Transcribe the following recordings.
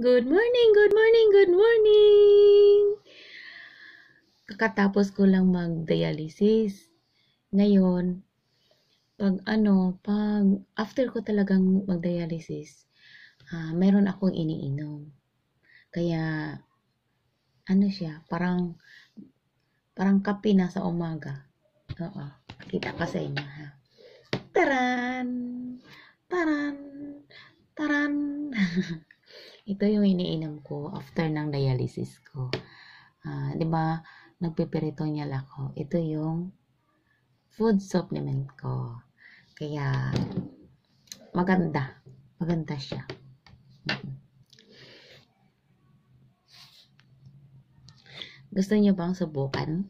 Good morning, good morning, good morning! Kakatapos ko lang mag-dialysis. Ngayon, pag ano, pag after ko talagang mag-dialysis, uh, meron akong iniinom. Kaya, ano siya, parang, parang kape na sa umaga. Oo, kita ka sa inyo ha. Taran! Taran! Taran! Ito yung iniinom ko after ng dialysis ko. Uh, di ba, nagpiperitoneal ako. Ito yung food supplement ko. Kaya, maganda. Maganda siya. Gusto niyo bang subukan?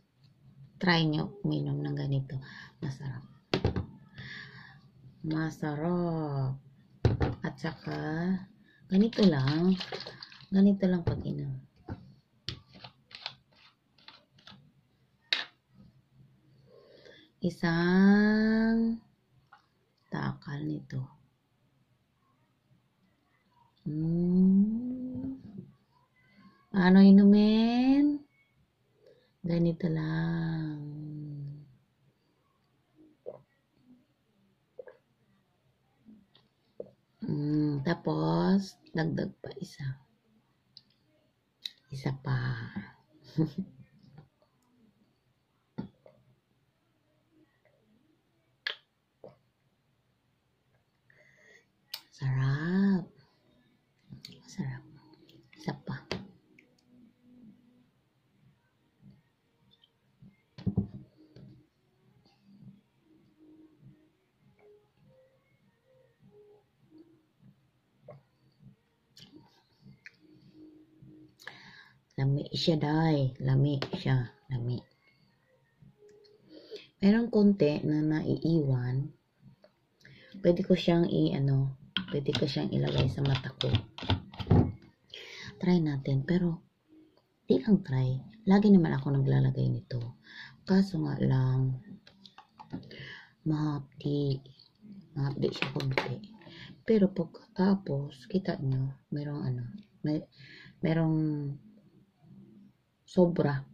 Try niyo uminom ng ganito. Masarap. Masarap. At saka, Ganito lang. Ganito lang pag inom. Isang takal nito. Hmm. Ano inumin? Ganito lang. Tapos, dagdag pa isa. Isa pa. Lami siya dahi. Lami siya. Lami. Merong konti na naiiwan. Pwede ko siyang i, ano, pwede ko siyang ilagay sa mata ko. Try natin. Pero, di lang try. Lagi naman ako naglalagay nito. Kaso nga lang, mahapdi. Mahapdi siya konti. Pero pagkatapos, kita nyo, merong ano, may, merong sobra.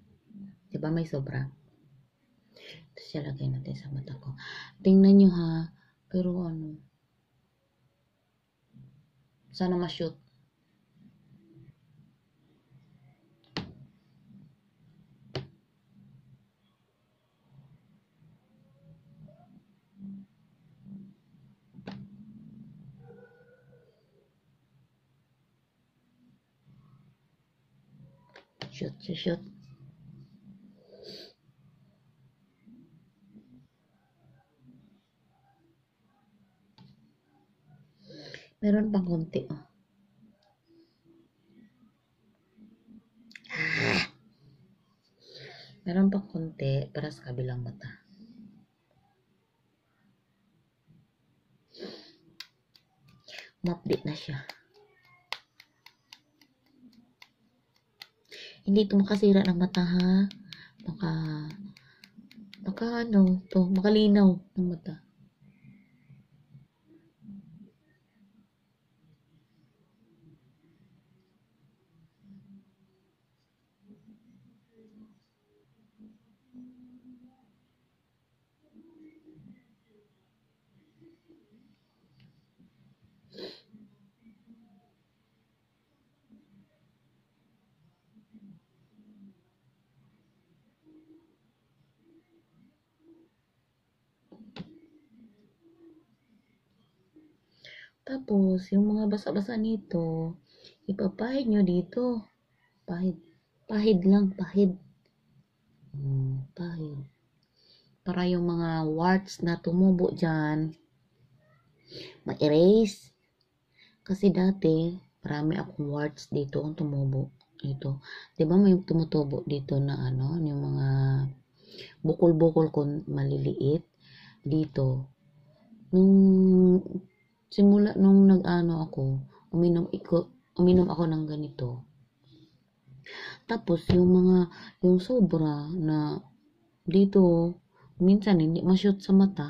Diba may sobra? Tapos ilagay natin sa mata ko. Tingnan nyo ha. Pero ano. Sana ma-shoot. Shoot, shoot, shoot. Meron pang konti, oh. Ah. Meron pang konti para sa kabilang mata. Mapdi na siya. Hindi ito makasira ng mata ha. Maka, maka ano, to, makalinaw ng mata. Tapos, yung mga basa-basa nito, ipapahid nyo dito. Pahid. Pahid lang, pahid. Hmm, pahid. Para yung mga warts na tumubo dyan, ma-erase. Kasi dati, marami akong warts dito ang tumubo. Ito. ba diba may tumutubo dito na ano, yung mga bukol-bukol ko maliliit dito. Nung simula nung nag-ano ako, uminom iko, uminom ako ng ganito. Tapos yung mga yung sobra na dito minsan hindi ma-shoot sa mata.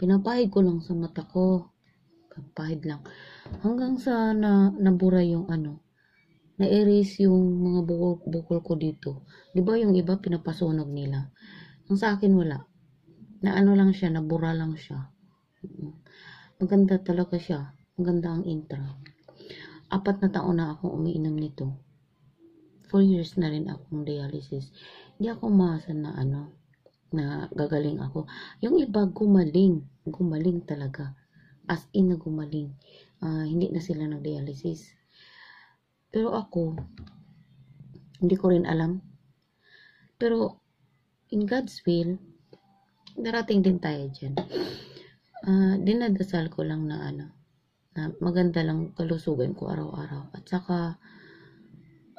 Pinapahid ko lang sa mata ko. Papahid lang. Hanggang sa na, nabura yung ano, na-erase yung mga bukol, bukol ko dito. Di ba yung iba pinapasunog nila? Ang sa akin wala. Na ano lang siya, nabura lang siya. Maganda talaga siya. Maganda ang intra. Apat na taon na akong umiinom nito. Four years na rin akong dialysis. Hindi ako umasa na ano, na gagaling ako. Yung iba gumaling. Gumaling talaga. As in na gumaling. Uh, hindi na sila nag-dialysis pero ako, hindi ko rin alam. Pero, in God's will, darating din tayo dyan. Uh, dinadasal ko lang na ano, na maganda lang kalusugan ko araw-araw. At saka,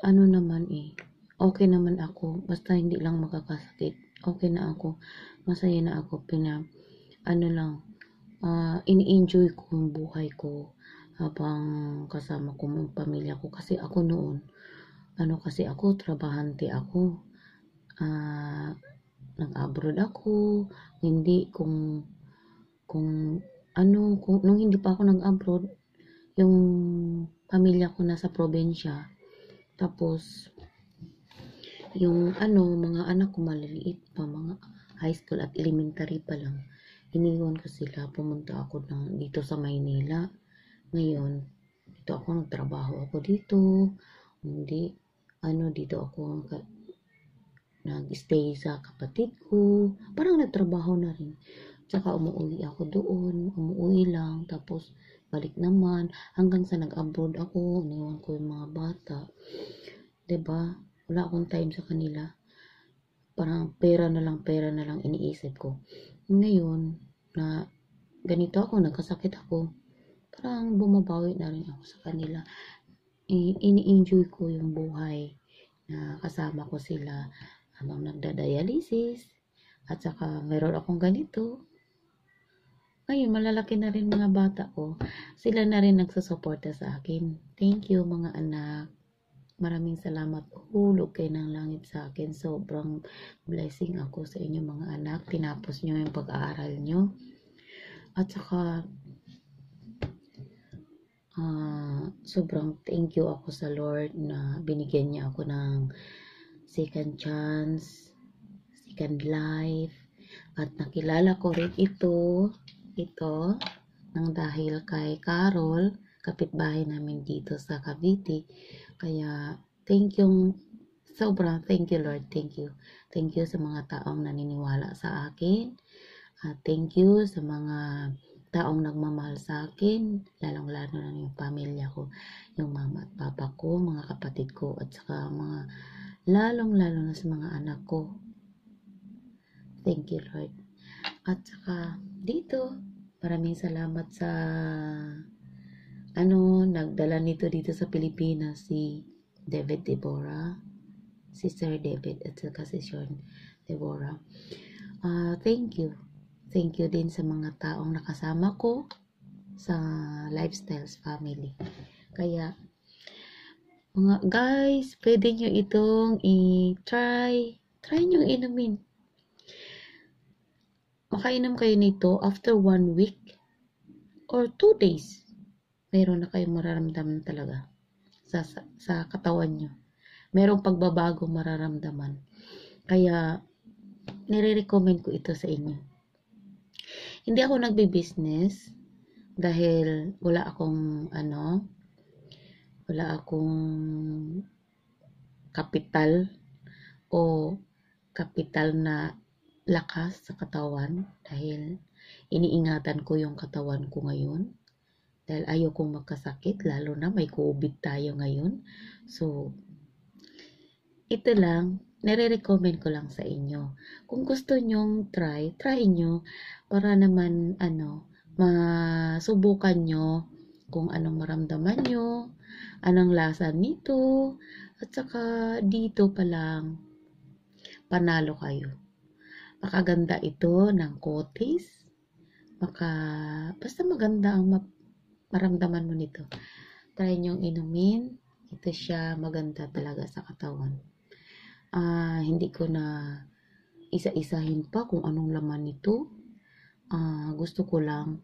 ano naman eh, okay naman ako. Basta hindi lang magkakasakit. Okay na ako. Masaya na ako. Pina, ano lang, uh, ini-enjoy ko ang buhay ko habang kasama ko yung pamilya ko kasi ako noon ano kasi ako trabahante ako uh, nag-abroad ako hindi kung kung ano kung nung hindi pa ako nag-abroad yung pamilya ko nasa probinsya tapos yung ano mga anak ko maliliit pa mga high school at elementary pa lang iniwan ko sila pumunta ako ng dito sa Maynila ngayon, dito ako nagtrabaho ako dito. Hindi, ano, dito ako nag-stay sa kapatid ko. Parang nagtrabaho na rin. Tsaka umuwi ako doon, umuwi lang, tapos balik naman, hanggang sa nag-abroad ako, iniwan ko yung mga bata. ba diba? Wala akong time sa kanila. Parang pera na lang, pera na lang iniisip ko. Ngayon, na ganito ako, nagkasakit ako, parang bumabawi na rin ako sa kanila. Ini-enjoy ko yung buhay na kasama ko sila habang nagda-dialysis at saka meron akong ganito. Ngayon, malalaki na rin mga bata ko. Sila na rin nagsusuporta sa akin. Thank you mga anak. Maraming salamat. Hulog kayo ng langit sa akin. Sobrang blessing ako sa inyo mga anak. Tinapos nyo yung pag-aaral nyo. At saka, uh, sobrang thank you ako sa Lord na binigyan niya ako ng second chance, second life, at nakilala ko rin ito, ito, nang dahil kay Carol, kapitbahay namin dito sa Cavite. Kaya, thank you, sobrang thank you Lord, thank you. Thank you sa mga taong naniniwala sa akin. At uh, thank you sa mga taong nagmamahal sa akin, lalong-lalo na yung pamilya ko, yung mama at papa ko, mga kapatid ko, at saka mga lalong-lalo na sa mga anak ko. Thank you, Lord. At saka dito, maraming salamat sa ano, nagdala nito dito sa Pilipinas si David Deborah, Sister David at saka si Sean Deborah. Ah, uh, thank you Thank you din sa mga taong nakasama ko sa Lifestyles Family. Kaya, mga guys, pwede nyo itong i-try. Try nyo inumin. Makainom kayo nito after one week or two days. Meron na kayong mararamdaman talaga sa, sa, sa katawan nyo. Merong pagbabago mararamdaman. Kaya, nire-recommend ko ito sa inyo. Hindi ako nagbi-business dahil wala akong ano, wala akong kapital o kapital na lakas sa katawan dahil iniingatan ko yung katawan ko ngayon dahil ayaw kong magkasakit lalo na may COVID tayo ngayon so ito lang nare-recommend ko lang sa inyo. Kung gusto nyong try, try nyo para naman ano, masubukan nyo kung anong maramdaman nyo, anong lasa nito, at saka dito pa lang, panalo kayo. Makaganda ito ng kotis, maka, basta maganda ang map, maramdaman mo nito. Try nyong inumin, ito siya maganda talaga sa katawan. Uh, hindi ko na isa-isahin pa kung anong laman nito. Uh, gusto ko lang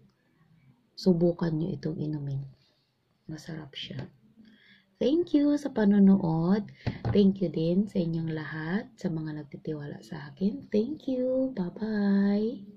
subukan nyo itong inumin. Masarap siya. Thank you sa panonood. Thank you din sa inyong lahat, sa mga nagtitiwala sa akin. Thank you. Bye-bye.